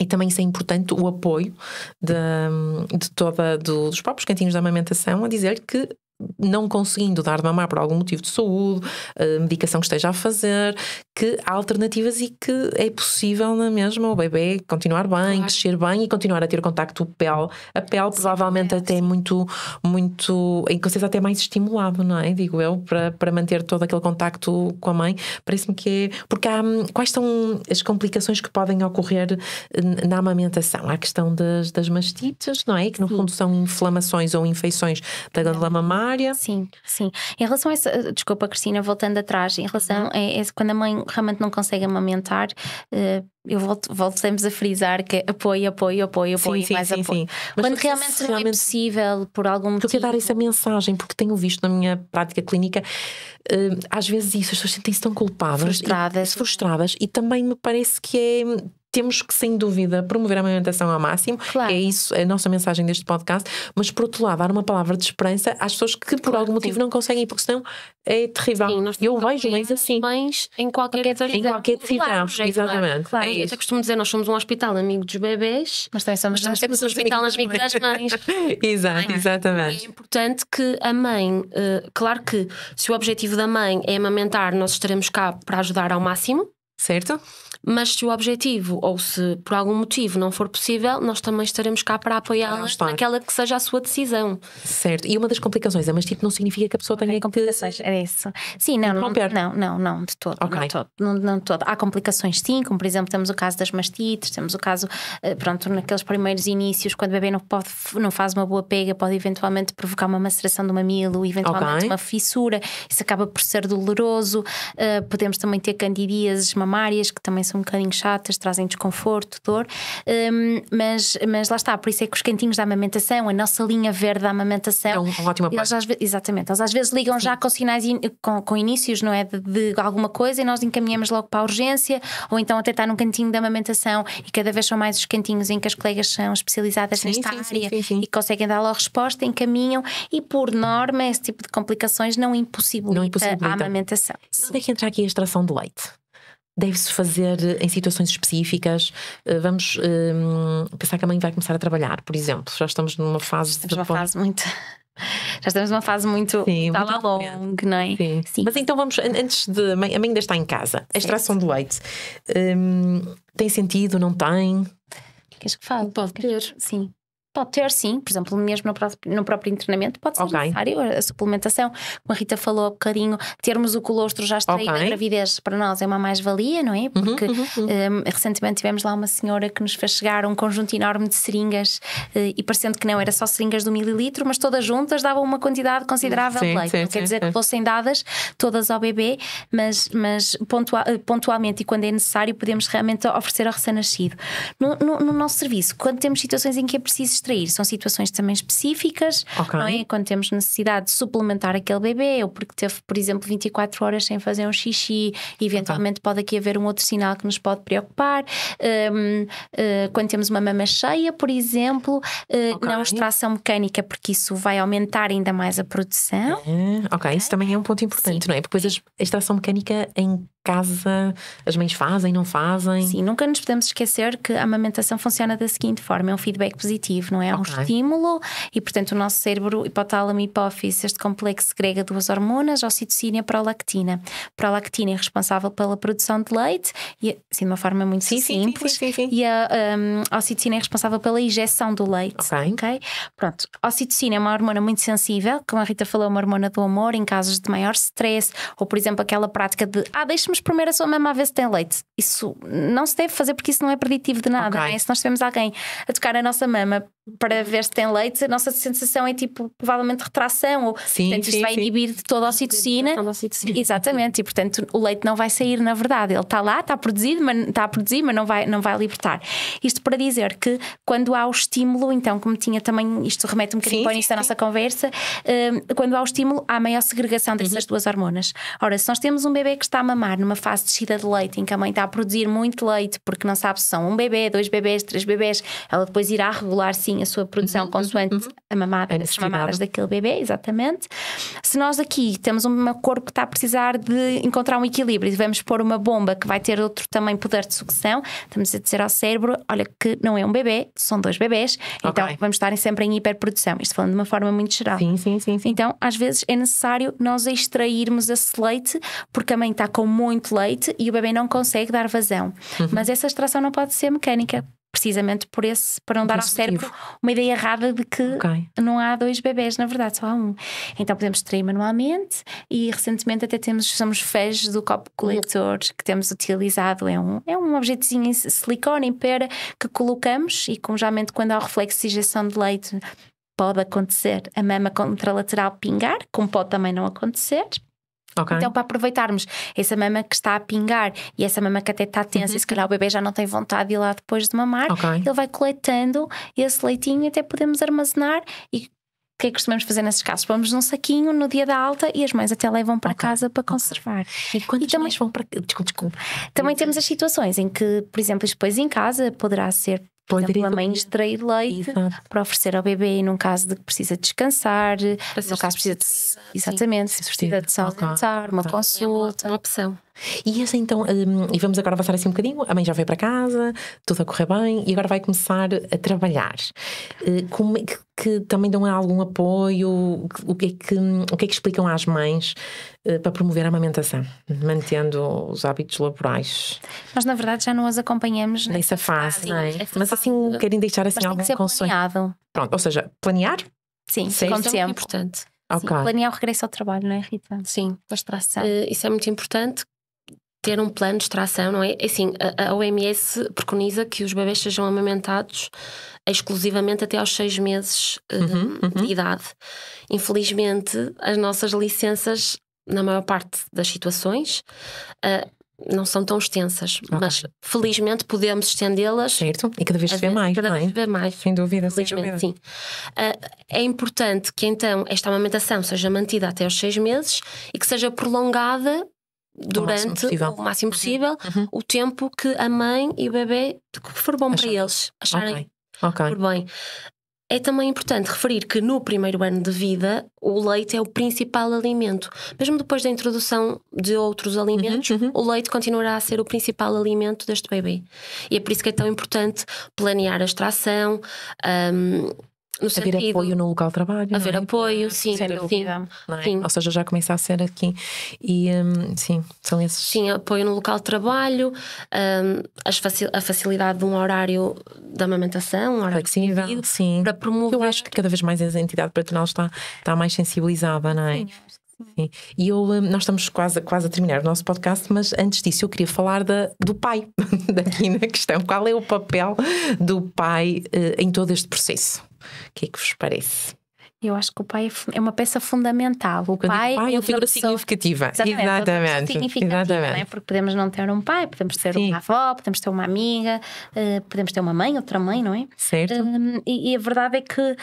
E também isso é importante, o apoio de, hum, de toda, do, dos próprios cantinhos da amamentação a dizer que não conseguindo dar de mamar por algum motivo de saúde, medicação que esteja a fazer, que há alternativas e que é possível na é mesma o bebê continuar bem, claro. crescer bem e continuar a ter contacto pele a pele, provavelmente é, Sim. até muito, muito, em que vocês até mais estimulado, não é? Digo eu, para, para manter todo aquele contacto com a mãe, parece-me que é. Porque há quais são as complicações que podem ocorrer na amamentação? Há a questão das, das mastites, não é? Que no Sim. fundo são inflamações ou infeições da glândula mamar área. Sim, sim. Em relação a essa, eh, desculpa, Cristina, voltando atrás, em relação uhum. a, esse, quando a mãe realmente não consegue amamentar, uh, eu volto, volto sempre a frisar que apoio, apoio, apoio, apoio, sim, mais sim, apoio. Sim, Quando realmente, realmente não é possível, por algum motivo. Eu quero dar essa mensagem, porque tenho visto na minha prática clínica, uh, às vezes isso, as pessoas sentem-se tão culpadas. Frustradas. E, frustradas, e também me parece que é temos que, sem dúvida, promover a amamentação ao máximo. Claro. É isso é a nossa mensagem deste podcast. Mas, por outro lado, dar uma palavra de esperança às pessoas que, por claro, algum motivo, sim. não conseguem ir, porque senão é terrível. Sim, eu vejo mães assim. Mães em qualquer decisão. Em qualquer decisão, claro, é? exatamente. Claro. É eu até costumo dizer, nós somos um hospital amigo dos bebés. Mas também somos, mas somos um hospital amigo das mães. <laughs> Exato, exatamente. É importante que a mãe, eh, claro que se o objetivo da mãe é amamentar, nós estaremos cá para ajudar ao máximo. Certo? Mas se o objetivo ou se por algum motivo não for possível, nós também estaremos cá para apoiá-la naquela que seja a sua decisão. Certo. E uma das complicações é mastite tipo, não significa que a pessoa tenha é complicações. é isso. Sim, não, não, não, não, não, de todo. Okay. Não, de todo não, não de todo. Há complicações, sim, como por exemplo temos o caso das mastites, temos o caso, eh, pronto, naqueles primeiros inícios, quando o bebê não, pode, não faz uma boa pega, pode eventualmente provocar uma maceração do mamilo, eventualmente okay. uma fissura. Isso acaba por ser doloroso. Uh, podemos também ter candidíases mamárias que também são um bocadinho chatas, trazem desconforto, dor, um, mas, mas lá está, por isso é que os cantinhos da amamentação, a nossa linha verde da amamentação. É uma é ótima eles às, exatamente, elas às vezes ligam Sim. já com sinais, in, com, com inícios, não é? De, de, alguma coisa e nós encaminhamos logo para a urgência, ou então até está num cantinho da amamentação e cada vez são mais os cantinhos em que as colegas são especializadas sim, nesta sim, área sim, e conseguem dar logo resposta, encaminham e por norma esse tipo de complicações não impossibilita, não impossibilita. a amamentação. Onde é que entra aqui a extração de leite? deve-se fazer em situações específicas. Eh, vamos um, eh, pensar que a mãe vai começar a trabalhar, por exemplo. Já estamos numa fase. Estamos numa fase muito. <laughs> Já estamos numa fase muito Está tá muito não é? Sim. Sim. Mas então vamos, antes de. A mãe ainda está em casa. A extração do leite. Um, ehm, tem sentido, não tem? Queres que fale? Pode querer. Sim pode ter sim, por exemplo, mesmo no próprio, no próprio internamento, pode ser okay. necessário a suplementação. Como a Rita falou há bocadinho, termos o colostro já extraído okay. da gravidez para nós é uma mais-valia, não é? Uhum, Porque uhum, uhum. Um, recentemente tivemos lá uma senhora que nos fez chegar um conjunto enorme de seringas uh, e parecendo que não era só seringas do mililitro, mas todas juntas davam uma quantidade considerável sim, de leite. Sim, não sim, quer dizer que fossem dadas todas ao bebê, mas, mas eh, pontualmente e quando é necessário podemos realmente oferecer ao recém-nascido. No, no, no nosso serviço, quando temos situações em que é preciso são situações também específicas, okay. não é? Quando temos necessidade de suplementar aquele bebê ou porque teve, por exemplo, 24 horas sem fazer um xixi, eventualmente okay. pode aqui haver um outro sinal que nos pode preocupar. Um, uh, eh, quando temos uma mama cheia, por exemplo, uh, okay. não extração mecânica, porque isso vai aumentar ainda mais a produção. É, ok, isso também é um ponto importante, Sim. não é? Porque depois a extração mecânica em casa as mães fazem, não fazem. Sim, nunca nos podemos esquecer que a amamentação funciona da seguinte forma: é um feedback positivo negativo, não é? okay. um estímulo e, portanto, o nosso cérebro, hipotálamo, hipófise, este complexo grega duas hormonas, ocitocina e prolactina. Prolactina é responsável pela produção de leite, e, assim, de uma forma muito sim, simples, sim, sim, e a um, ocitocina é responsável pela injeção do leite. Okay. ok. Pronto. Ocitocina é uma hormona muito sensível, como a Rita falou, é uma hormona do amor em casos de maior stress, ou, por exemplo, aquela prática de ah, deixe-me primeiro a sua mama a ver se tem leite. Isso não se deve fazer porque isso não é preditivo de nada. Okay. Né? Se nós tivermos alguém a tocar a nossa mama para ver se tem leite, a nossa sensação é tipo, provavelmente retração, ou sim, portanto, sim, isto vai sim. inibir toda a ocitocina. Exatamente, e portanto o leite não vai sair, na verdade. Ele está lá, está produzido, mas está a produzir, mas não vai, não vai libertar. Isto para dizer que quando há o estímulo, então, como tinha também, isto remete um bocadinho para início da nossa conversa, um, quando há o estímulo, há maior segregação dessas uhum. duas hormonas. Ora, se nós temos um bebê que está a mamar numa fase de descida de leite, em que a mãe está a produzir muito leite, porque não sabe se são um bebê, dois bebês, três bebês, ela depois irá regular sim a sua produção uhum. consoante uhum. a mamada, é as mamadas daquele bebê, exatamente. Se nós aqui temos um corpo que está a precisar de encontrar um equilíbrio e vamos pôr uma bomba que vai ter outro também poder de sucção, estamos a dizer ao cérebro: olha, que não é um bebê, são dois bebês, okay. então vamos estar sempre em hiperprodução. Isto falando de uma forma muito geral. Sim, sim, sim, sim. Então, às vezes é necessário nós extrairmos esse leite, porque a mãe está com muito leite e o bebê não consegue dar vazão. Uhum. Mas essa extração não pode ser mecânica, precisamente por esse, para não dar ao cérebro uma ideia errada de que okay. não há dois bebés, na verdade, só há um. Então podemos extrair manualmente e recentemente até temos, somos fãs do copo coletor que temos utilizado. É um, é um objetozinho em silicone, em pera, que colocamos e como geralmente quando há o reflexo de injeção de leite pode acontecer a mama contralateral pingar, como pode também não acontecer. Okay. Então, para aproveitarmos essa mama que está a pingar e essa mama que até está tensa, uhum. e se calhar o bebê já não tem vontade de ir lá depois de mamar, okay. ele vai coletando esse leitinho e até podemos armazenar e o que é que costumamos fazer nesses casos? Pomos num saquinho no dia da alta e as mães até levam para okay. casa para okay. conservar. E quando as mães vão para. Desculpa, desculpa. Também temos as situações em que, por exemplo, depois em casa poderá ser Poderia uma mãe extrair leite Exato. para oferecer ao bebê num caso de que precisa descansar, no caso precisa de, exatamente, precisa de descansar, então, é uma consulta. É uma, uma opção. E essa então, um, e vamos agora avançar assim um bocadinho, a mãe já veio para casa, tudo a correr bem, e agora vai começar a trabalhar. Uh, como é que, que, também dão algum apoio? O que é que, o que, é que explicam às mães uh, para promover a amamentação, mantendo os hábitos laborais? Nós, na verdade, já não as acompanhamos né? nessa fase, fase não é? é mas assim, querem deixar assim algum conselho. Planeado. Pronto, ou seja, planear? Sim, sim, como é sempre. É importante. Okay. Sim, planear o regresso ao trabalho, não é, Rita? Sim, com Uh, eh, isso é muito importante ter um plano de extração, não é? é assim, a, a OMS preconiza que os bebês sejam amamentados exclusivamente até aos seis meses uhum, uhum. de uhum. idade. Infelizmente, as nossas licenças, na maior parte das situações, uh, não são tão extensas, okay. mas felizmente podemos estendê-las. Certo, e cada vez se vê mais. Cada vez é? se vê mais. Sem dúvida, felizmente, sem dúvida. sim. Uh, é importante que então esta amamentação seja mantida até aos seis meses e que seja prolongada durante o máximo, o uhum. máximo possível, uhum. o tempo que a mãe e o bebê for bom Achar. para eles acharem okay. por bem. É também importante referir que no primeiro ano de vida o leite é o principal alimento. Mesmo depois da introdução de outros uhum, alimentos, uhum, uhum. o leite continuará a ser o principal alimento deste bebê. E é por isso que é tão importante planear a extração, um, no haver sentido. apoio no local de trabalho. Haver é? apoio, sim, sem dúvida. É? Sim. Ou seja, já começa a ser aqui. E um, sim, são esses. Sim, apoio no local de trabalho, um, facil, a facilidade de um horário de amamentação, um horário flexível, pedido, sim. Para promover. Eu acho que cada vez mais a entidade patronal está, está mais sensibilizada, não é? Sim. Sim. E eu, hum, nós estamos quase, quase a terminar o nosso podcast, mas antes disso eu queria falar da, do pai, <laughs> daqui na questão. Qual é o papel do pai eh, em todo este processo? O que é que vos parece? Eu acho que o pai é, é uma peça fundamental. O Quando pai, pai é uma figura pessoa... significativa. Exatamente. É Exatamente. Significativa, é? Exatamente. É? Porque podemos não ter um pai, podemos ter Sim. uma avó, podemos ter uma amiga, eh, podemos ter uma mãe, outra mãe, não é? Certo. Hum, e, a verdade é que eh,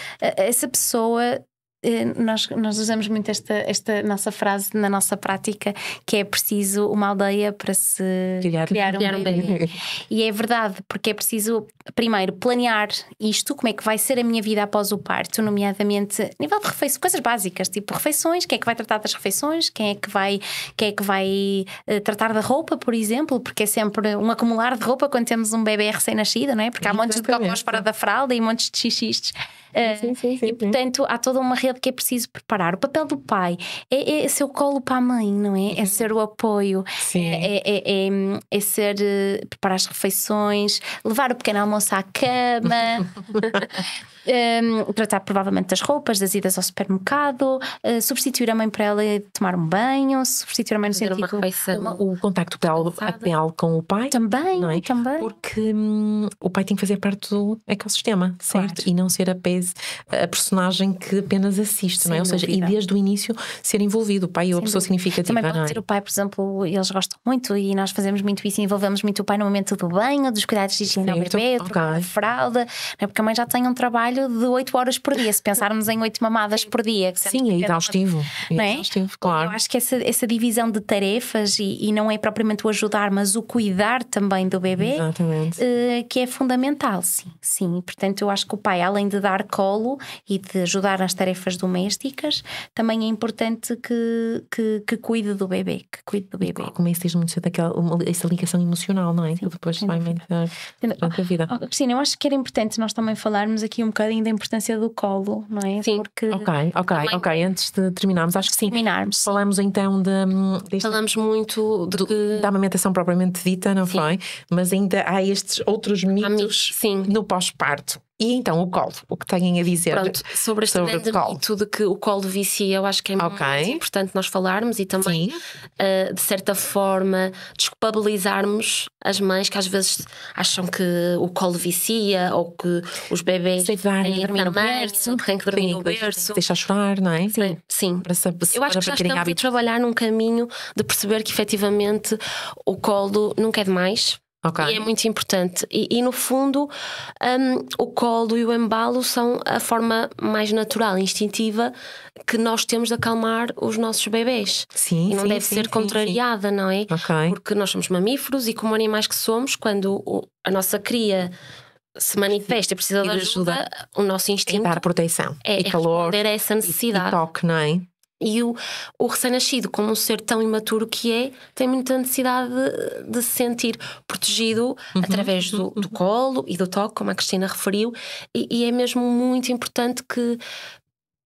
essa pessoa eh, nós, nós, usamos muito esta, esta nossa frase na nossa prática, que é preciso uma aldeia para se criar, criar, um, criar um bebê. E é verdade, porque é preciso, primeiro, planear isto, como é que vai ser a minha vida após o parto, nomeadamente nível de refeições, coisas básicas, tipo refeições, quem é que vai tratar das refeições, quem é que vai, quem é que vai uh, tratar da roupa, por exemplo, porque é sempre um acumular de roupa quando temos um bebê recém-nascido, não é? Porque há montes de cocôs fora da fralda e montes de xixistes. É. Sim, sim, sim, e portanto há toda uma rede que é preciso preparar. O papel do pai é, é, é ser o colo para a mãe, não é? é uhum. É ser o apoio, é, é, é, ser eh, preparar as refeições, levar o pequeno almoço à cama. <laughs> um, tratar provavelmente das roupas, das idas ao supermercado, uh, substituir a mãe para ela tomar um banho, substituir a mãe no sentido. Uma refeição, uma... O contacto penal com o pai. Também, é? também. Porque hum, o pai tem que fazer parte do ecossistema, certo? Claro. E não ser a, pez, a personagem que apenas assiste, Sem não é? Ou seja, e desde o início ser envolvido, o pai ou a pessoa significa significativa. Também pode é? ser o pai, por exemplo, eles gostam muito e nós fazemos muito isso, envolvemos muito o pai no momento do banho, dos cuidados de higiene ao bebê, okay. fralda, é? porque a mãe já tem um trabalho trabalho de 8 horas por dia, se pensarmos em 8 mamadas por dia. Sim, é, é exaustivo. Não é? exaustivo, claro. Eu acho que essa, essa divisão de tarefas e, e, não é propriamente o ajudar, mas o cuidar também do bebê, uh, que é fundamental, sim. Sim, portanto, eu acho que o pai, além de dar colo e de ajudar nas tarefas domésticas, também é importante que, que, que cuide do bebê, que cuide do bebê. Começas muito cedo aquela, essa ligação emocional, não é? Sim, que depois vai durante a vida. Oh, Cristina, eu acho que era importante nós também falarmos aqui um bocado bocadinho da importância do colo, não é? Sim. Porque ok, ok, também... ok. Antes de terminarmos, acho que sim. Terminarmos. Falamos então de. Hum, Falamos muito do, que... da amamentação propriamente dita, não sim. foi? Mas ainda há estes outros mitos sim. no pós-parto. E então o colo, o que têm a dizer Pronto, sobre este sobre grande colo. mito de que o colo vicia, eu acho que é okay. muito importante nós falarmos e também, uh, de certa forma, desculpabilizarmos as mães que às vezes acham que o colo vicia ou que os bebês têm que dormir no berço, têm que dormir no berço. Deixa chorar, não é? Sim. Sim. Para, eu acho que é estamos hábitos. trabalhar num caminho de perceber que efetivamente o colo nunca é demais Okay. E é muito importante. E, e no fundo, um, o colo e o embalo são a forma mais natural, instintiva, que nós temos de acalmar os nossos bebês. Sim, e não sim, deve sim, ser sim, contrariada, não é? Okay. Porque nós somos mamíferos e, como animais que somos, quando o, a nossa cria se manifesta e precisa de ajuda, ajuda, o nosso instinto é dar proteção é, e é calor. É essa necessidade. E, e toque, não é? E o, o recém-nascido, como um ser tão imaturo que é, tem muita necessidade de, de se sentir protegido uhum. através do, uhum, do, uhum. colo e do toque, como a Cristina referiu, e, e é mesmo muito importante que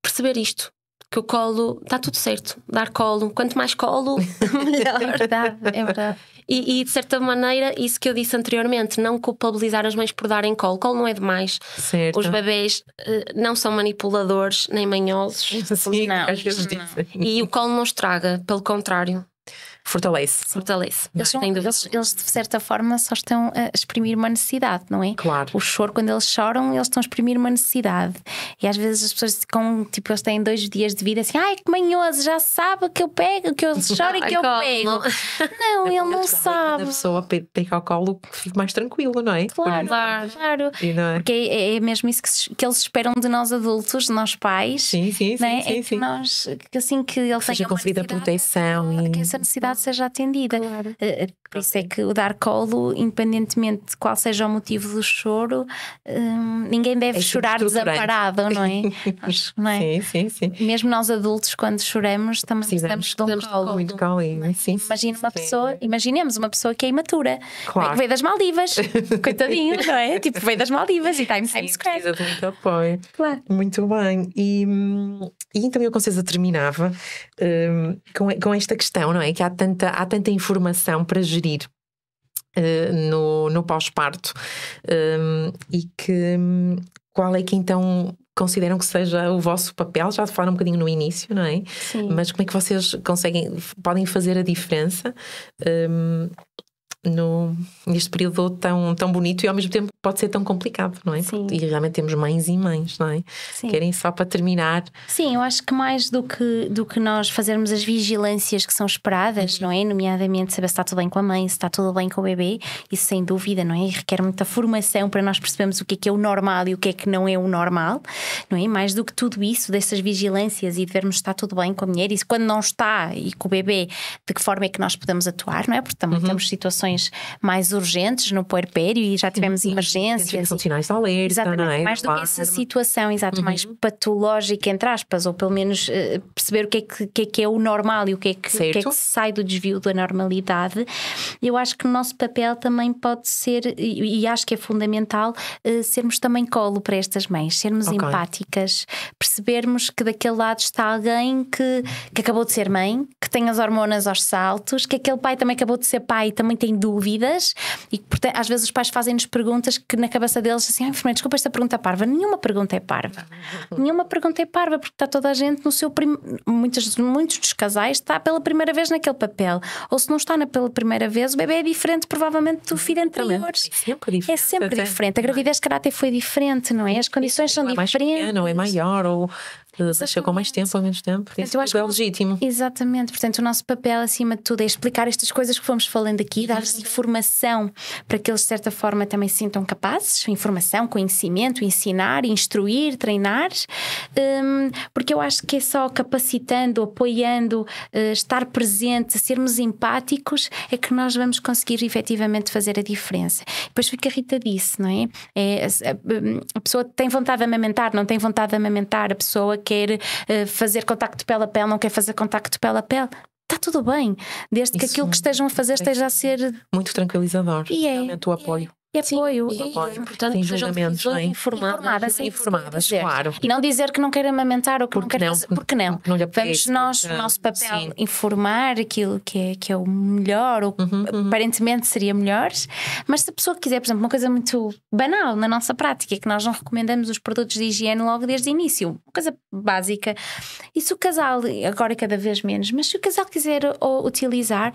perceber isto que o colo está tudo certo. Dar colo, quanto mais colo, <laughs> melhor. É verdade, é verdade. E, e, de certa maneira, isso que eu disse anteriormente, não culpabilizar as mães por darem colo. Colo não é demais. Certo. Os bebês uh, não são manipuladores nem manhosos. Sim, não, às vezes não. E o colo não estraga, pelo contrário fortalece. Fortalece. Eles, são, eles, eles, de certa forma, só estão a exprimir uma necessidade, não é? Claro. O choro, quando eles choram, eles estão a exprimir uma necessidade. E às vezes as pessoas ficam, tipo, eles têm dois dias de vida assim, ai que manhoso, já sabe que eu pego, que eu <laughs> choro e que eu pego. Não, ele não sabe. A pessoa que ao colo, fica mais tranquilo, não é? Claro, claro. É? Porque é, é, mesmo isso que, que, eles esperam de nós adultos, de nós pais. Sim, sim, é? sim. Né? Sim, é que sim. nós, assim que ele que seja a proteção. Que essa necessidade necessidade seja atendida. Claro. Eh, eh, por isso é que o dar colo, independentemente de qual seja o motivo do choro, hum, ninguém deve é chorar desamparado, não é? Nós, <laughs> não é? Sim, sim, sim. Mesmo nós adultos, quando choramos, também precisamos de um damos colo. Muito colo é? sim, Imagina sim, uma sim. pessoa, imaginemos uma pessoa que é imatura, é claro. que veio das Maldivas, <laughs> coitadinho, não é? Tipo, veio das Maldivas e está em Times Precisa de muito apoio. Claro. Muito bem. E, hum, e então eu com certeza terminava um, com, com esta questão, não é? Que há tanta, há tanta informação para gerir uh, no, no pós-parto um, ehm, e que qual é que então consideram que seja o vosso papel? Já falaram um bocadinho no início, não é? Sim. Mas como é que vocês conseguem, podem fazer a diferença um, ehm, no, neste período tão, tão bonito e ao mesmo tempo pode ser tão complicado, não é? Sim. E realmente temos mães e mães, não é? Sim. Querem só para terminar. Sim, eu acho que mais do que, do que nós fazermos as vigilâncias que são esperadas, uhum. não é? Nomeadamente saber se está tudo bem com a mãe, se está tudo bem com o bebê, isso sem dúvida, não é? E requer muita formação para nós percebermos o que é que é o normal e o que é que não é o normal, não é? Mais do que tudo isso, dessas vigilâncias e de vermos se está tudo bem com a mulher e se quando não está e com o bebê, de que forma é que nós podemos atuar, não é? Porque também uhum. temos situações situações mais urgentes no puerpério e já uhum. tivemos uhum. emergências. são Sinais de alerta, Exatamente. É? Mais do que essa situação, exato, uhum. mais patológica, entre aspas, ou pelo menos uh, perceber o que é que, que é que, é o normal e o que é que, que é que sai do desvio da normalidade. Eu acho que o nosso papel também pode ser, e, e acho que é fundamental, uh, sermos também colo para estas mães, sermos okay. empáticas, percebermos que daquele lado está alguém que, que acabou de ser mãe, que tem as hormonas aos saltos, que aquele pai também acabou de ser pai e também tem dúvidas e portanto, às vezes os pais fazem-nos perguntas que na cabeça deles assim, ai, ah, desculpa esta pergunta é parva. Nenhuma pergunta é parva. Nenhuma pergunta é parva, porque está toda a gente no seu prim... muitos, muitos dos casais está pela primeira vez naquele papel. Ou se não está na pela primeira vez, o bebê é diferente, provavelmente, do filho anterior. É sempre diferente. É sempre diferente. A é? gravidez de caráter foi diferente, não é? As condições é são diferentes. É mais pequeno, é maior, ou chegou mais tempo ou menos tempo, por eu acho que é legítimo. Exatamente, portanto, o nosso papel, acima de tudo, é explicar estas coisas que fomos falando aqui, dar-lhes uhum. informação para que eles, de certa forma, também se sintam capazes, informação, conhecimento, ensinar, instruir, treinar, um, porque eu acho que é só capacitando, apoiando, uh, estar presente, sermos empáticos, é que nós vamos conseguir efetivamente fazer a diferença. Depois fica a Rita disse, não é? é a, é, a, hum, a pessoa tem vontade de amamentar, não tem vontade de amamentar, a pessoa que quer uh, fazer contacto a pele, não quer fazer contacto a pele. Está tudo bem, desde Isso que aquilo que estejam a fazer esteja a ser. Muito tranquilizador. E é. Realmente o é. apoio e é apoio, E, portanto, sem julgamentos, não é? é? informadas, informadas, informadas claro. E não dizer que não quer amamentar ou que porque não quer não, fazer, porque não. Porque não lhe apetece, Vamos nós, o nosso papel, Sim. informar aquilo que é, que é o melhor, ou uhum, uhum. aparentemente seria melhor, mas se a pessoa quiser, por exemplo, uma coisa muito banal na nossa prática, é que nós não recomendamos os produtos de higiene logo desde o início, uma coisa básica, e se o casal, agora cada vez menos, mas se o casal quiser utilizar,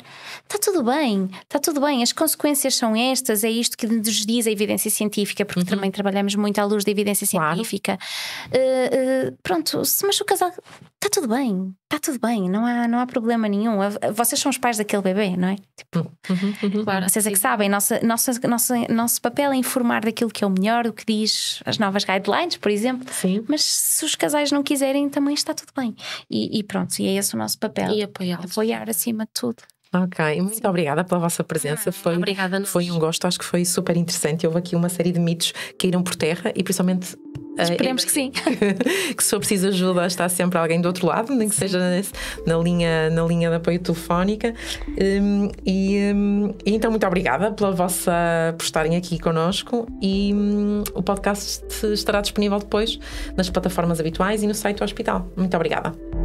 está tudo bem, está tudo bem, as consequências são estas, é isto que nos diz a evidência científica, porque uhum. também trabalhamos muito à luz da evidência claro. científica. Uh, uh, pronto, se machuca o casal, está tudo bem, está tudo bem, não há, não há problema nenhum. Vocês são os pais daquele bebê, não é? Tipo, uhum, claro, uhum, uhum. vocês é que sabem, nosso, nosso, nosso, nosso papel é informar daquilo que é o melhor, o que diz as novas guidelines, por exemplo. Sim. Mas se os casais não quiserem, também está tudo bem. E, e pronto, e é esse o nosso papel. E apoiar. Apoiar acima de tudo. Ok, muito obrigada pela vossa presença. Ah, foi, obrigada foi um gosto, acho que foi super interessante. Houve aqui uma série de mitos que caíram por terra e principalmente eh, Esperemos uh, que sim. <laughs> que se for preciso ajuda, está sempre alguém do outro lado, nem que sim. seja na, na, linha, na linha de apoio telefónica. Um, e, um, e, então, muito obrigada pela vossa, por estarem aqui conosco E um, o podcast estará disponível depois nas plataformas habituais e no site do hospital. Muito obrigada.